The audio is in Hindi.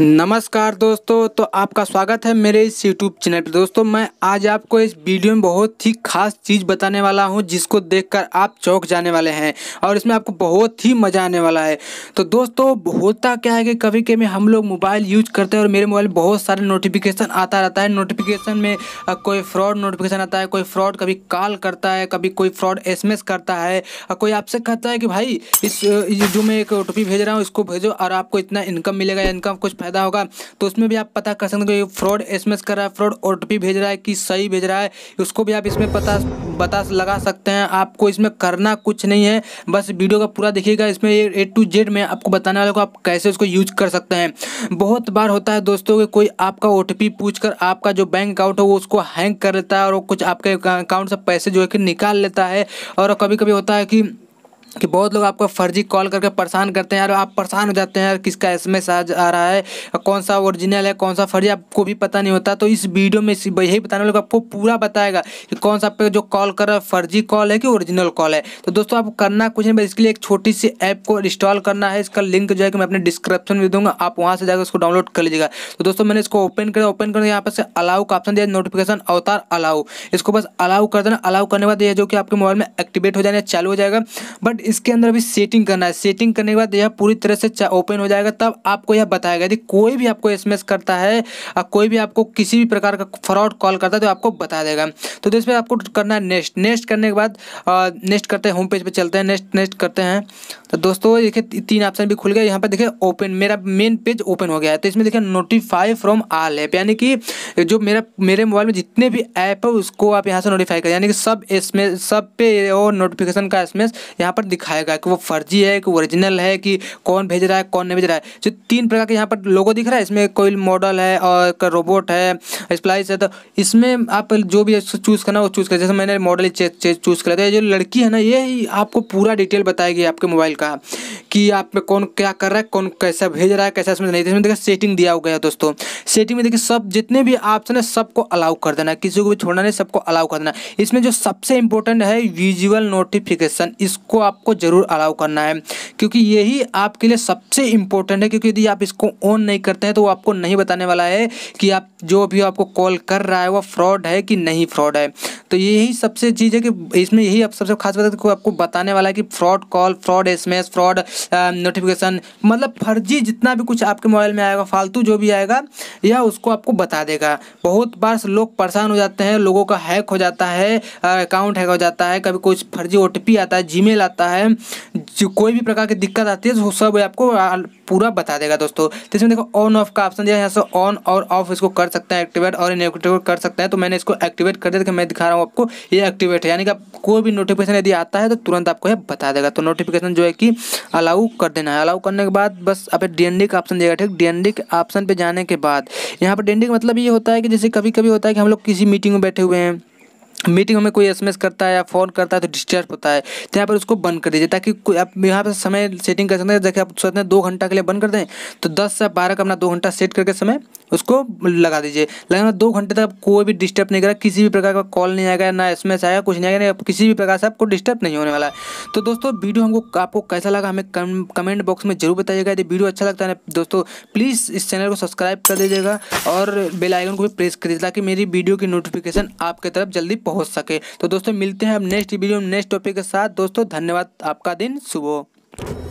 नमस्कार दोस्तों तो आपका स्वागत है मेरे इस यूट्यूब चैनल पर दोस्तों मैं आज आपको इस वीडियो में बहुत ही खास चीज़ बताने वाला हूं जिसको देखकर आप चौंक जाने वाले हैं और इसमें आपको बहुत ही मज़ा आने वाला है तो दोस्तों होता क्या है कि कभी कभी हम लोग मोबाइल यूज करते हैं और मेरे मोबाइल बहुत सारे नोटिफिकेशन आता रहता है नोटिफिकेशन में कोई फ्रॉड नोटिफिकेशन आता है कोई फ्रॉड कभी कॉल करता है कभी कोई फ्रॉड एस करता है और कोई आपसे कहता है कि भाई इस जो मैं एक ओ भेज रहा हूँ इसको भेजो और आपको इतना इनकम मिलेगा या इनकम कुछ फ़ायदा होगा तो उसमें भी आप पता कर सकते हो फ्रॉड एस कर रहा है फ्रॉड ओ भेज रहा है कि सही भेज रहा है उसको भी आप इसमें पता बता लगा सकते हैं आपको इसमें करना कुछ नहीं है बस वीडियो का पूरा देखिएगा इसमें ए टू जेड में आपको बताने वाले को आप कैसे उसको यूज कर सकते हैं बहुत बार होता है दोस्तों कि कोई आपका ओ पूछ कर आपका जो बैंक अकाउंट है वो उसको हैंग कर लेता है और कुछ आपके अकाउंट से पैसे जो है कि निकाल लेता है और कभी कभी होता है कि कि बहुत लोग आपको फर्जी कॉल करके परेशान करते हैं यार आप परेशान हो जाते हैं यार किसका एस एम आ रहा है कौन सा ओरिजिनल है कौन सा फर्जी आपको भी पता नहीं होता तो इस वीडियो में यही बताने वाले आपको पूरा बताएगा कि कौन सा आपका जो कॉल कर रहा है फर्जी कॉल है कि ओरिजिनल कॉल है तो दोस्तों आप करना कुछ नहीं बस इसके लिए एक छोटी सी ऐप को इंस्टॉल करना है इसका लिंक जो है कि मैं अपने डिस्क्रिप्शन में दूंगा आप वहाँ से जाकर उसको डाउनलोड कर लीजिएगा तो दोस्तों मैंने इसको ओपन कर ओपन कर यहाँ पर अलाउ का ऑप्शन दिया नोटिफिकेशन अवतार अलाउ इसको बस अलाउ कर देना अलाउ करने के बाद ये जो कि आपके मोबाइल में एक्टिवेट हो जाने चालू हो जाएगा बट इसके अंदर अभी सेटिंग करना है सेटिंग करने के बाद यह पूरी तरह से ओपन हो जाएगा तब आपको यह बताएगा यदि कोई भी आपको एस करता है और कोई भी आपको किसी भी प्रकार का फ्रॉड कॉल करता है तो आपको बता देगा तो इस आपको करना है नेक्स्ट नेक्स्ट करने के बाद नेक्स्ट करते हैं होम पेज पर चलते हैं नेक्स्ट नेक्स्ट करते हैं तो दोस्तों देखिए तीन ऑप्शन भी खुल गया यहाँ पर देखिए ओपन मेरा मेन पेज ओपन हो गया है तो इसमें देखिए नोटिफाई फ्रॉम आल ऐप यानी कि जो मेरा मेरे मोबाइल में जितने भी ऐप है उसको आप यहाँ से नोटिफाई करें यानी कि सब इसमें सब पे और नोटिफिकेशन का इसमें यहाँ पर दिखाएगा कि वो फर्जी है कि ओरिजिनल है कि कौन भेज रहा है कौन नहीं भेज रहा है जो तीन प्रकार के यहाँ पर लोगो दिख रहा है इसमें कोई मॉडल है और रोबोट है स्प्लाइस है तो इसमें आप जो भी चूज़ करना वो चूज़ कर जैसे मैंने मॉडल चूज़ कर लिया जो लड़की है ना ये आपको पूरा डिटेल बताएगी आपके मोबाइल का कि आप में कौन क्या कर रहा है कौन कैसा भेज रहा है कैसा इसमें नहीं इसमें देखिए सेटिंग दिया हुआ है दोस्तों सेटिंग में देखिए सब जितने भी ऑप्शन है सबको अलाउ कर देना किसी को भी छोड़ना नहीं सबको अलाउ कर देना इसमें जो सबसे इंपॉर्टेंट है विजुअल नोटिफिकेशन इसको आप आपको ज़रूर अलाउ करना है क्योंकि यही आपके लिए सबसे इंपॉर्टेंट है क्योंकि यदि आप इसको ऑन नहीं करते हैं तो वो आपको नहीं बताने वाला है कि आप जो भी आपको कॉल कर रहा है वह फ्रॉड है कि नहीं फ्रॉड है तो यही सबसे चीज़ है कि इसमें यही आप सबसे खास बात है आपको बताने वाला है कि fraud call fraud S fraud notification मतलब फर्जी जितना भी कुछ आपके मोबाइल में आएगा फालतू जो भी आएगा यह उसको आपको बता देगा बहुत बार लोग परेशान हो जाते हैं लोगों का हैक हो जाता है अकाउंट हैक हो जाता है कभी कुछ फर्जी ओ आता है जी आता है कोई भी प्रकार प्रकार की दिक्कत आती है तो वो सब आपको पूरा बता देगा दोस्तों तो इसमें देखो ऑन ऑफ का ऑप्शन दिया यहाँ से ऑन और ऑफ इसको कर सकते हैं एक्टिवेट और इनएक्टिवेट कर सकते हैं तो मैंने इसको एक्टिवेट कर दिया मैं दिखा रहा हूँ आपको ये एक्टिवेट है यानी कि कोई भी नोटिफिकेशन यदि आता है तो तुरंत आपको यह बता देगा तो नोटिफिकेशन जो है कि अलाउ कर देना है अलाउ करने के बाद बस आप डी का ऑप्शन देगा ठीक डी के ऑप्शन पर जाने के बाद यहाँ पर डी का मतलब ये होता है कि जैसे कभी कभी होता है कि हम लोग किसी मीटिंग में बैठे हुए हैं मीटिंग में कोई एसएमएस करता है या फ़ोन करता है तो डिस्टर्ब होता है तो यहाँ पर उसको बंद कर दीजिए ताकि आप यहाँ पर समय सेटिंग कर सकते हैं जैसे आप सोचते हैं दो घंटा के लिए बंद कर दें तो दस से बारह का अपना दो घंटा सेट करके समय उसको लगा दीजिए लगाना दो घंटे तक कोई भी डिस्टर्ब नहीं करा किसी भी प्रकार का कॉल नहीं आएगा ना एस आएगा कुछ नहीं आएगा किसी भी प्रकार से आपको डिस्टर्ब नहीं होने वाला है तो दोस्तों वीडियो हमको आपको कैसा लगा हमें कमेंट बॉक्स में जरूर बताइएगा यदि वीडियो अच्छा लगता है दोस्तों प्लीज़ इस चैनल को सब्सक्राइब कर दीजिएगा और बेलाइकन को भी प्रेस कर दीजिए ताकि मेरी वीडियो की नोटिफिकेशन आपके तरफ जल्दी पहुँच सके तो दोस्तों मिलते हैं अब नेक्स्ट वीडियो में नेक्स्ट टॉपिक के साथ दोस्तों धन्यवाद आपका दिन सुबह